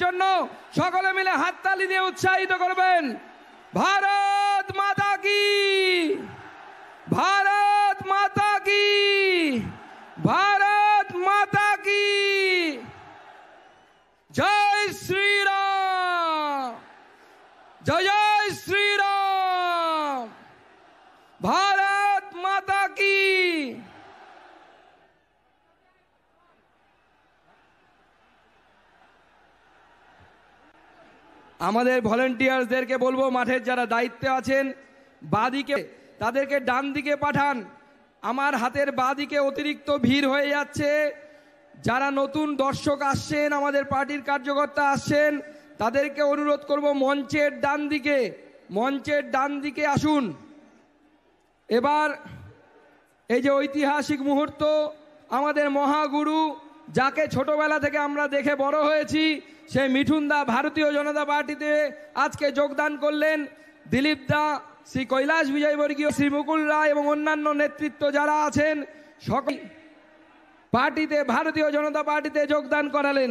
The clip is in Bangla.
করার জন্য সকলে মিলে হাততালি দিয়ে উৎসাহিত করবেন ভারত মাতা কি ভারত মাতা কি ভারত মাতা কি জয় শ্রীরাম জয় জয় শ্রীরাম ভারত আমাদের ভলেন্টিয়ার্সদেরকে বলবো মাঠের যারা দায়িত্বে আছেন বাদিকে তাদেরকে ডান দিকে পাঠান আমার হাতের বাদিকে অতিরিক্ত ভিড় হয়ে যাচ্ছে যারা নতুন দর্শক আসছেন আমাদের পার্টির কার্যকর্তা আসছেন তাদেরকে অনুরোধ করব মঞ্চের ডান দিকে মঞ্চের ডান দিকে আসুন এবার এই যে ঐতিহাসিক মুহূর্ত আমাদের মহাগুরু যাকে ছোটবেলা থেকে আমরা দেখে বড় হয়েছি সেই মিঠুনদা ভারতীয় জনতা পার্টিতে আজকে যোগদান করলেন দিলীপ দা শ্রী কৈলাস বিজয়বর্গীয় শ্রী মুকুল রায় এবং অন্যান্য নেতৃত্ব যারা আছেন সকল পার্টিতে ভারতীয় জনতা পার্টিতে যোগদান করালেন